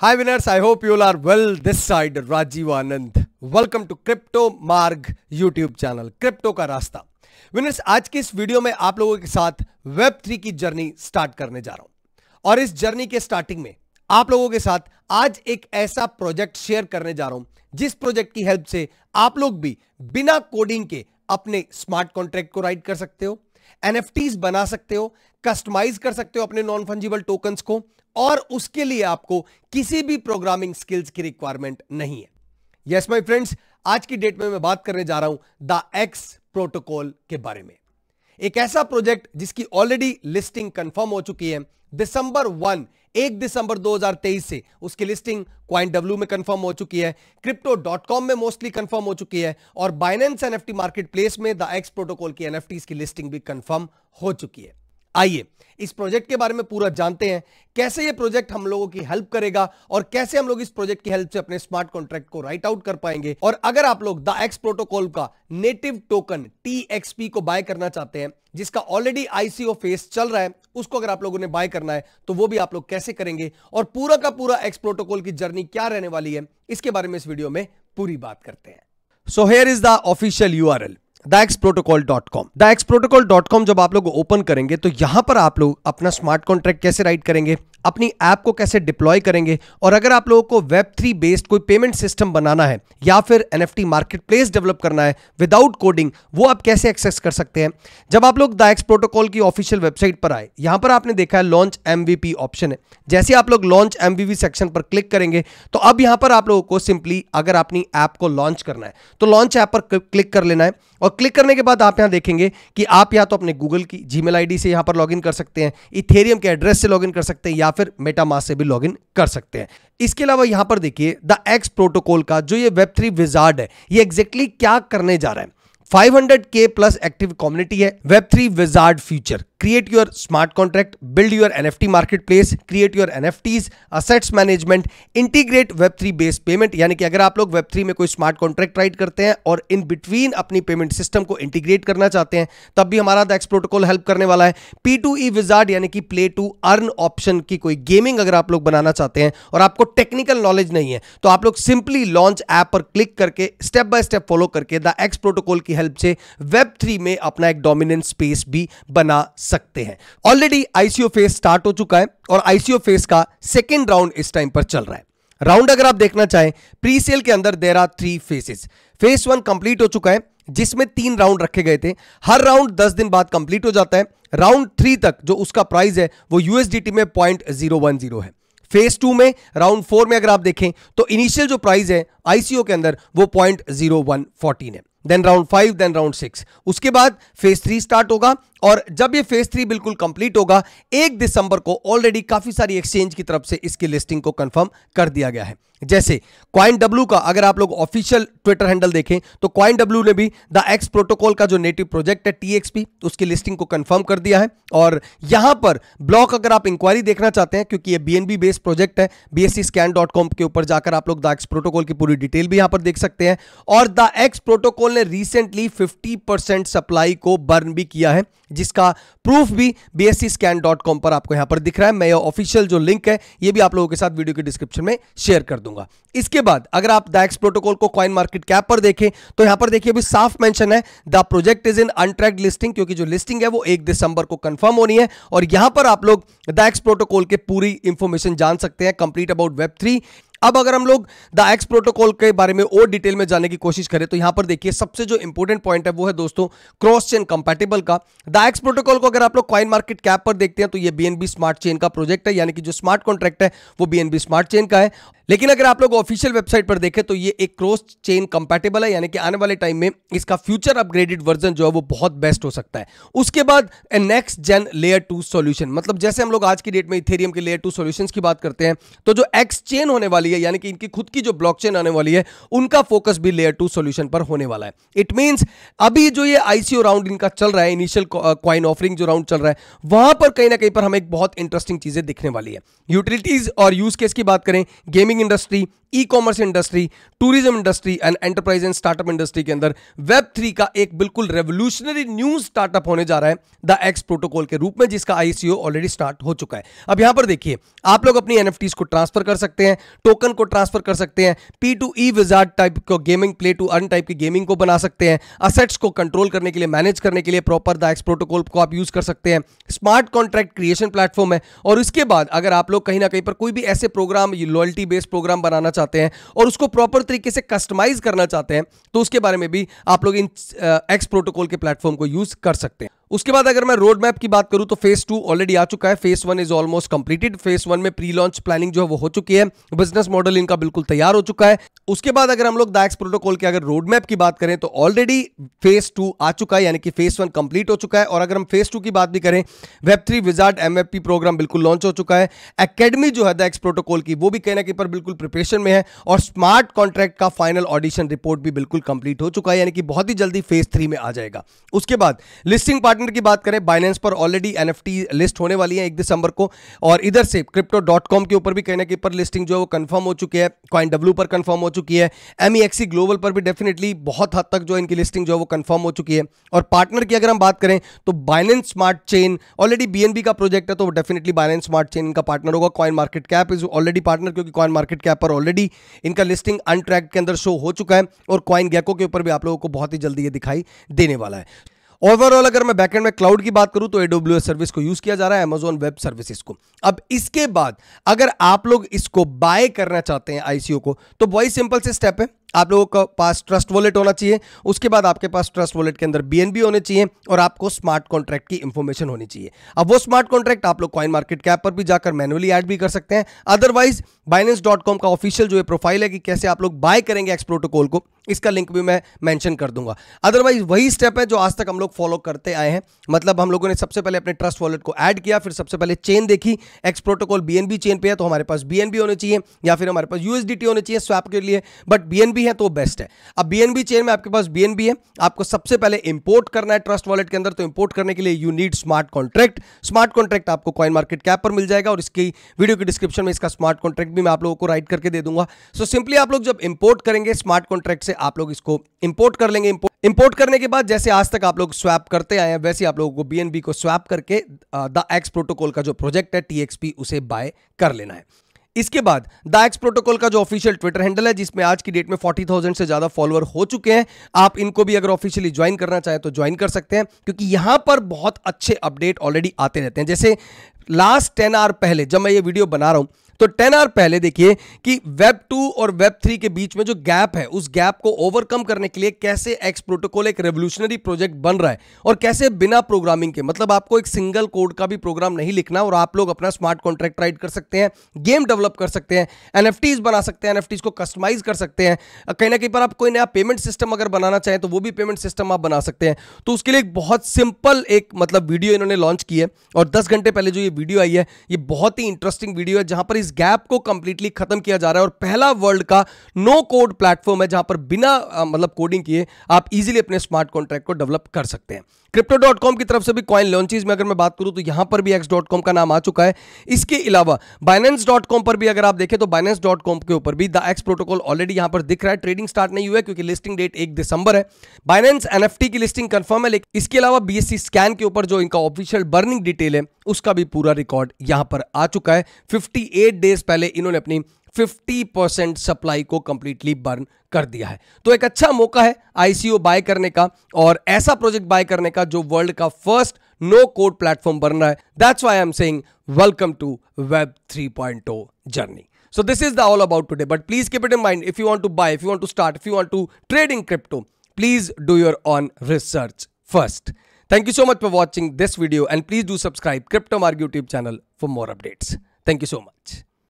Hi winners, I hope you all are well. This side Rajiv Anand. Welcome to Crypto Marg YouTube channel. Crypto का रास्ता winners आज की इस video में आप लोगों के साथ वेब थ्री की जर्नी स्टार्ट करने जा रहा हूं और इस जर्नी के स्टार्टिंग में आप लोगों के साथ आज एक ऐसा प्रोजेक्ट शेयर करने जा रहा हूं जिस प्रोजेक्ट की हेल्प से आप लोग भी बिना कोडिंग के अपने स्मार्ट कॉन्ट्रैक्ट को राइट कर सकते हो एनएफटीज बना सकते हो कस्टमाइज कर सकते हो अपने नॉन फंजिबल टोकन्स को और उसके लिए आपको किसी भी प्रोग्रामिंग स्किल्स की रिक्वायरमेंट नहीं है यस माय फ्रेंड्स आज की डेट में मैं बात करने जा रहा हूं द एक्स प्रोटोकॉल के बारे में एक ऐसा प्रोजेक्ट जिसकी ऑलरेडी लिस्टिंग कंफर्म हो चुकी है दिसंबर वन एक दिसंबर 2023 से उसकी लिस्टिंग क्वाइन डब्ल्यू में कंफर्म हो चुकी है क्रिप्टो डॉट कॉम में मोस्टली कंफर्म हो चुकी है और बाइनेंस एनएफटी मार्केट प्लेस में द एक्स प्रोटोकॉल की एनएफटी की लिस्टिंग भी कंफर्म हो चुकी है आइए इस प्रोजेक्ट के बारे में पूरा जानते हैं कैसे ये प्रोजेक्ट हम लोगों की हेल्प करेगा और कैसे हम लोग इस प्रोजेक्ट की हेल्प से अपने स्मार्ट कॉन्ट्रैक्ट को राइट आउट कर पाएंगे और अगर आप लोग द एक्स प्रोटोकॉल का नेटिव टोकन टीएक्सपी को बाय करना चाहते हैं जिसका ऑलरेडी आईसीओ फेस चल रहा है उसको अगर आप लोगों ने बाय करना है तो वो भी आप लोग कैसे करेंगे और पूरा का पूरा एक्स प्रोटोकॉल की जर्नी क्या रहने वाली है इसके बारे में इस वीडियो में पूरी बात करते हैं so here is the official L daxprotocol.com daxprotocol.com जब आप लोग ओपन करेंगे तो यहां पर आप लोग अपना स्मार्ट कॉन्ट्रैक्ट कैसे राइट करेंगे अपनी ऐप को कैसे डिप्लॉय करेंगे और अगर आप लोगों को वेब थ्री बेस्ड कोई पेमेंट सिस्टम बनाना है या फिर N F market place develop करना है विदाउट कोडिंग वो आप कैसे एक्सेस कर सकते हैं जब आप लोग दाइक्स प्रोटोकॉल की ऑफिशियल वेबसाइट पर आए यहां पर आपने देखा है लॉन्च एम ऑप्शन है जैसे आप लोग लॉन्च एम सेक्शन पर क्लिक करेंगे तो अब यहां पर आप लोगों को सिंपली अगर अपनी ऐप को लॉन्च करना है तो लॉन्च ऐप पर क्लिक कर लेना है और क्लिक करने के बाद आप यहां देखेंगे कि आप या तो अपने गूगल की जीमेल आईडी से यहां पर लॉगिन कर सकते हैं इथेरियम के एड्रेस से लॉगिन कर सकते हैं या फिर मेटामास से भी लॉगिन कर सकते हैं इसके अलावा यहां पर देखिए द एक्स प्रोटोकॉल का जो ये वेब थ्री विजार्ड है ये एग्जैक्टली exactly क्या करने जा रहा है 500k प्लस एक्टिव कम्युनिटी है web three wizard future create your your smart contract build N F T market place create your N F Ts assets management integrate web three based payment यानी कि अगर आप लोग web three में कोई smart contract right करते हैं और इन बिटवीन अपनी पेमेंट सिस्टम को इंटीग्रेट करना चाहते हैं तब भी हमारा द एक्स प्रोटोकॉल हेल्प करने वाला है पी टू ई विजार्ड यानी कि प्ले टू अर्न ऑप्शन की कोई गेमिंग अगर आप लोग बनाना चाहते हैं और आपको टेक्निकल नॉलेज नहीं है तो आप लोग सिंपली लॉन्च ऐप पर क्लिक करके स्टेप बाय स्टेप फॉलो करके द एक्स प्रोटोकॉल की हेल्प से वेब थ्री में अपना एक डोमिनेंट स्पेस भी बना सकते हैं ऑलरेडी आईसीओ फेज स्टार्ट हो चुका है और आईसीओ फेज का सेकेंड राउंड इस टाइम पर चल रहा है राउंड अगर आप देखना चाहें प्री सेल के अंदर there are three phases phase one complete हो चुका है जिसमें तीन राउंड रखे गए थे हर राउंड दस दिन बाद कंप्लीट हो जाता है राउंड थ्री तक जो उसका प्राइस है वो यूएसडीटी में पॉइंट जीरो वन जीरो है फेज टू में राउंड फोर में अगर आप देखें तो इनिशियल जो प्राइस है आईसीओ के अंदर वो पॉइंट जीरो वन फोर्टीन है then round five then round six उसके बाद फेज थ्री स्टार्ट होगा और जब ये फेज थ्री बिल्कुल कंप्लीट होगा एक दिसंबर को ऑलरेडी काफ़ी सारी एक्सचेंज की तरफ से इसकी लिस्टिंग को कंफर्म कर दिया गया है जैसे क्वाइन डब्ल्यू का अगर आप लोग ऑफिशियल ट्विटर हैंडल देखें तो क्वाइन डब्ल्यू ने भी द एक्स प्रोटोकॉल का जो नेटिव प्रोजेक्ट है टीएक्सपी उसकी लिस्टिंग को कंफर्म कर दिया है और यहां पर ब्लॉक अगर आप इंक्वायरी देखना चाहते हैं क्योंकि ये बीएनबी बेस्ड प्रोजेक्ट है बीएससी स्कैन डॉट कॉम के ऊपर जाकर आप लोग द एक्स प्रोटोकॉल की पूरी डिटेल भी यहां पर देख सकते हैं और द एक्स प्रोटोकॉल ने रिसेंटली फिफ्टी सप्लाई को बर्न भी किया है जिसका प्रूफ भी बीएससी स्कैन डॉट कॉम पर आपको यहां पर दिख रहा है मैं ऑफिशियल जो लिंक है यह भी आप लोगों के साथ वीडियो के डिस्क्रिप्शन में शेयर कर दूँ दूंगा इसके बाद अगर आप दैक्स प्रोटोकॉल को क्वाइन मार्केट कैप पर देखें तो यहां पर देखिए अभी साफ मेंशन है the project is in untracked listing क्योंकि जो लिस्टिंग है वो एक दिसंबर को कंफर्म होनी है और यहां पर आप लोग दैक्स प्रोटोकॉल के पूरी इंफॉर्मेशन जान सकते हैं कंप्लीट अबाउट वेब थ्री अब अगर हम लोग द एक्स प्रोटोकॉल के बारे में और डिटेल में जाने की कोशिश करें तो यहां पर देखिए सबसे जो इंपॉर्टेंट पॉइंट है वो है दोस्तों क्रॉस चेन कंपैटिबल का द एक्स प्रोटोकॉल को अगर आप लोग क्वाइन मार्केट कैप पर देखते हैं तो ये बीएनबी स्मार्ट चेन का प्रोजेक्ट है यानी कि जो स्मार्ट कॉन्ट्रैक्ट है वो बीएनबी स्मार्ट चेन का है लेकिन अगर आप लोग ऑफिशियल वेबसाइट पर देखें तो ये एक क्रॉस चेन कंपैटिबल है यानी कि आने वाले टाइम में इसका फ्यूचर अपग्रेडेड वर्जन जो है वो बहुत बेस्ट हो सकता है उसके बाद next gen layer two solution मतलब जैसे हम लोग आज की डेट में इथेरियम के लेयर टू सॉल्यूशंस की बात करते हैं तो जो एक्सचेन होने वाली वाली है यानी कि इनकी खुद की जो ब्लॉकचेन आने वाली है उनका फोकस भी लेयर टू सॉल्यूशन पर होने वाला है इट मींस अभी जो ये आईसीओ राउंड इनका चल रहा है इनिशियल क्वाइन ऑफरिंग जो राउंड चल रहा है वहां पर कहीं ना कहीं पर हमें एक बहुत इंटरेस्टिंग चीजें दिखने वाली है यूटिलिटीज और यूज केस की बात करें gaming industry e commerce industry tourism industry and enterprise and startup industry के अंदर वेब थ्री का एक बिल्कुल रेवोल्यूशनरी न्यू स्टार्टअप होने जा रहा है द एक्स प्रोटोकॉल के रूप में जिसका आईसीओ ऑलरेडी स्टार्ट हो चुका है अब यहां पर देखिए आप लोग अपनी एन को ट्रांसफर कर सकते हैं टोकन को ट्रांसफर कर सकते हैं P two E wizard type को gaming play to earn type की गेमिंग को बना सकते हैं असेट्स को कंट्रोल करने के लिए मैनेज करने के लिए प्रॉपर द एक्स प्रोटोकॉल को आप यूज कर सकते हैं स्मार्ट कॉन्ट्रैक्ट क्रिएशन प्लेटफॉर्म है और इसके बाद अगर आप लोग कहीं ना कहीं पर कोई भी ऐसे प्रोग्राम लॉयल्टी बेस्ड प्रोग्राम बनाना चाहते हैं और उसको प्रॉपर तरीके से कस्टमाइज करना चाहते हैं तो उसके बारे में भी आप लोग इन एक्स प्रोटोकॉल के प्लेटफॉर्म को यूज कर सकते हैं उसके बाद अगर मैं रोड मैप की बात करूं तो फेज टू ऑलरेडी आ चुका है phase one is almost completed phase one में प्री लॉन्च प्लानिंग जो है वो हो चुकी है बिजनेस मॉडल इनका बिल्कुल तैयार हो चुका है उसके बाद अगर हम लोग दाइक्स प्रोटोकॉल के अगर रोड मैप की बात करें तो ऑलरेडी फेज टू आ चुका है यानी कि फेज वन कंप्लीट हो चुका है और अगर हम फेज टू की बात भी करें web three wizard M program बिल्कुल लॉन्च हो चुका है अकेडमी जो है दाइक्स प्रोटोकॉल की वो भी कहीं के पर बिल्कुल प्रिपरेशन में है और स्मार्ट कॉन्ट्रैक्ट का फाइनल ऑडिशन रिपोर्ट भी बिल्कुल कंप्लीट हो चुका है यानी कि बहुत ही जल्दी फेज थ्री में आ जाएगा उसके बाद लिस्टिंग पार्ट पार्टनर की बात करें बाइनेंस पर ऑलरेडी एन लिस्ट होने वाली है एक दिसंबर को और इधर से क्रिप्टो के ऊपर भी कहीं ना कहीं पर लिस्टिंग जो है वो कन्फर्म हो चुकी है कॉइन डब्ल्यू पर कन्फर्म हो चुकी है एम ग्लोबल e e पर भी डेफिनेटली बहुत हद तक जो इनकी लिस्टिंग जो है वो कन्फर्म हो चुकी है और पार्टनर की अगर हम बात करें तो Binance smart chain already B का प्रोजेक्ट है तो डेफिनेटली बाइनेंस स्मार्ट चेन इनका पार्टनर होगा coin market cap is already partner क्योंकि कॉइन मार्केट कैप पर ऑलरेडी इनका लिस्टिंग ट्रैक के अंदर शो हो चुका है और कॉइन गैको के ऊपर भी आप लोगों को बहुत ही जल्दी ये दिखाई देने वाला है ओवरऑल अगर मैं बैकेंड में क्लाउड की बात करूं तो एडब्ल्यू सर्विस को यूज किया जा रहा है अमेजोन वेब सर्विसेज को अब इसके बाद अगर आप लोग इसको बाय करना चाहते हैं आईसीओ को तो बहुत सिंपल से स्टेप है आप लोगों का पास ट्रस्ट वॉलेट होना चाहिए उसके बाद आपके पास ट्रस्ट वॉलेट के अंदर बीएनबी होने चाहिए और आपको स्मार्ट कॉन्ट्रैक्ट की इंफॉर्मेशन होनी चाहिए अब वो स्मार्ट कॉन्ट्रैक्ट आप लोग कॉइन मार्केट कैप पर भी जाकर मैनुअली ऐड भी कर सकते हैं अदरवाइज बाइनेंस का ऑफिशियल जो है प्रोफाइल है कि कैसे आप लोग बाय करेंगे एक्स प्रोटोकॉल को इसका लिंक भी मैं मैंशन कर दूंगा अदरवाइज वही स्टेप है जो आज तक हम लोग फॉलो करते आए हैं मतलब हम लोगों ने सबसे पहले अपने ट्रस्ट वॉलेट को ऐड किया फिर सबसे पहले चेन देखी एक्स प्रोटोकॉल बीएनबी चेन पे है तो हमारे पास बी होने चाहिए या फिर हमारे पास यूएसडी होने चाहिए स्वैप के लिए बट बीएनबी बी है तो बेस्ट है अब बीएनबी चेन में आपके पास बीएनबी है आपको सबसे पहले इंपोर्ट करना है ट्रस्ट वॉलेट के अंदर तो इंपोर्ट करने के लिए you need smart contract smart contract आपको कॉइन मार्केट कैप पर मिल जाएगा और इसकी वीडियो के डिस्क्रिप्शन में इसका स्मार्ट कॉन्ट्रैक्ट भी मैं आप लोगों को राइट करके दे दूंगा सो so, सिंपली आप लोग जब इंपोर्ट करेंगे स्मार्ट कॉन्ट्रैक्ट से आप लोग इसको इंपोर्ट कर लेंगे इंपोर्ट करने के बाद जैसे आज तक आप लोग स्वैप करते आए हैं वैसे आप लोगों को बीएनबी को स्वैप करके द एक्स प्रोटोकॉल का जो प्रोजेक्ट है टीएक्सपी उसे बाय कर लेना है इसके बाद द एक्स प्रोटोकॉल का जो ऑफिशियल ट्विटर हैंडल है जिसमें आज की डेट में 40,000 से ज्यादा फॉलोअर हो चुके हैं आप इनको भी अगर ऑफिशियली ज्वाइन करना चाहें तो ज्वाइन कर सकते हैं क्योंकि यहां पर बहुत अच्छे अपडेट ऑलरेडी आते रहते हैं जैसे लास्ट टेन आवर पहले जब मैं ये वीडियो बना रहा हूं तो टेन आर पहले देखिए कि वेब टू और वेब थ्री के बीच में जो गैप है उस गैप को ओवरकम करने के लिए कैसे एक्स प्रोटोकॉल एक रेवोल्यूशनरी प्रोजेक्ट बन रहा है और कैसे बिना प्रोग्रामिंग के मतलब आपको एक सिंगल कोड का भी प्रोग्राम नहीं लिखना और आप लोग अपना स्मार्ट कॉन्ट्रैक्ट राइट कर सकते हैं गेम डेवलप कर सकते हैं एनएफटीज बना सकते हैं एनएफटीज को कस्टमाइज कर सकते हैं कहीं ना कहीं पर आप कोई नया पेमेंट सिस्टम अगर बनाना चाहें तो वो भी पेमेंट सिस्टम आप बना सकते हैं तो उसके लिए एक बहुत सिंपल एक मतलब वीडियो इन्होंने लॉन्च की है और दस घंटे पहले जो ये वीडियो आई है ये बहुत ही इंटरेस्टिंग वीडियो है जहां पर इस इस गैप को कंप्लीटली खत्म किया जा रहा है और पहला वर्ल्ड का नो कोड प्लेटफॉर्म है जहां पर बिना मतलब कोडिंग किए आप इजीली अपने स्मार्ट कॉन्ट्रैक्ट को डेवलप कर सकते हैं crypto.com की तरफ से भी कॉइन लॉन्चेज में अगर मैं बात करूं तो यहां पर भी x.com का नाम आ चुका है इसके अलावा binance.com पर भी अगर आप देखें तो binance.com के ऊपर भी द एक्स प्रोटोकॉल ऑलरेडी यहां पर दिख रहा है ट्रेडिंग स्टार्ट नहीं हुआ है क्योंकि लिस्टिंग डेट 1 दिसंबर है binance nft की लिस्टिंग कंफर्म है लेकिन इसके अलावा बीएससी स्कैन के ऊपर जो इनका ऑफिशियल बर्निंग डिटेल है उसका भी पूरा रिकॉर्ड यहां पर आ चुका है 58 डेज पहले इन्होंने अपनी 50 परसेंट सप्लाई को कंप्लीटली बर्न कर दिया है तो एक अच्छा मौका है आईसीओ बाय करने का और ऐसा प्रोजेक्ट बाय करने का जो वर्ल्ड का फर्स्ट नो कोड प्लेटफॉर्म बन रहा है that's why I am saying welcome to web 3.0 journey so this is the all about today. But please keep it in mind if you want to buy, if you want to start if you want to trade in crypto please do your own research first Thank you so much for watching this video and please do subscribe Crypto Marg YouTube channel for more updates. Thank you so much.